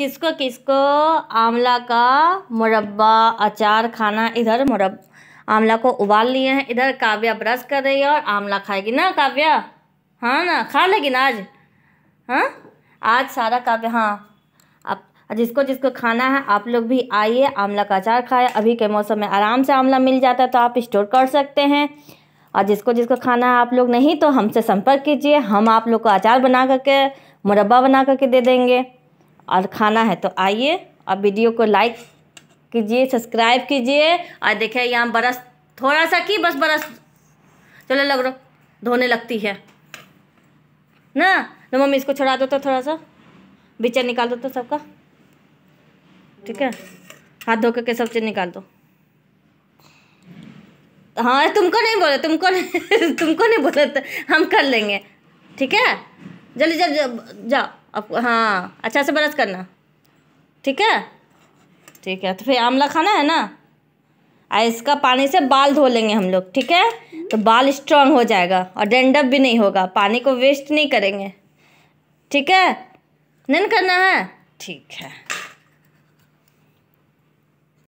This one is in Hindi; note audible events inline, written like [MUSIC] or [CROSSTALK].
किसको किसको आंवला का मुरब्बा अचार खाना इधर मुरब आंवला को उबाल लिए हैं इधर काव्या ब्रश कर रही है और आंवला खाएगी ना काव्या हाँ ना खा लेगी ना आज हाँ आज सारा काव्य हाँ आप जिसको जिसको खाना है आप लोग भी आइए आंवला का अचार खाए अभी के मौसम में आराम से आंवला मिल जाता है तो आप स्टोर कर सकते हैं और जिसको जिसको खाना है आप लोग नहीं तो हमसे संपर्क कीजिए हम आप लोग को अचार बना करके मुरब्बा बना करके दे देंगे और खाना है तो आइए और वीडियो को लाइक कीजिए सब्सक्राइब कीजिए और देखिए यहाँ बरस थोड़ा सा की बस बरस चलो लग रो धोने लगती है ना तो मम्मी इसको छुड़ा दो तो थोड़ा सा बिचर निकाल दो तो सबका ठीक है हाथ धो के सब चीज़ निकाल दो हाँ तुमको नहीं बोले तुमको नहीं [LAUGHS] तुमको नहीं बोला तो हम कर लेंगे ठीक है जल्दी जल्दी जाओ अब हाँ अच्छा से ब्रश करना ठीक है ठीक है तो फिर आंवला खाना है ना और इसका पानी से बाल धो लेंगे हम लोग ठीक है तो बाल स्ट्रांग हो जाएगा और डेंडप भी नहीं होगा पानी को वेस्ट नहीं करेंगे ठीक है नहीं करना है ठीक है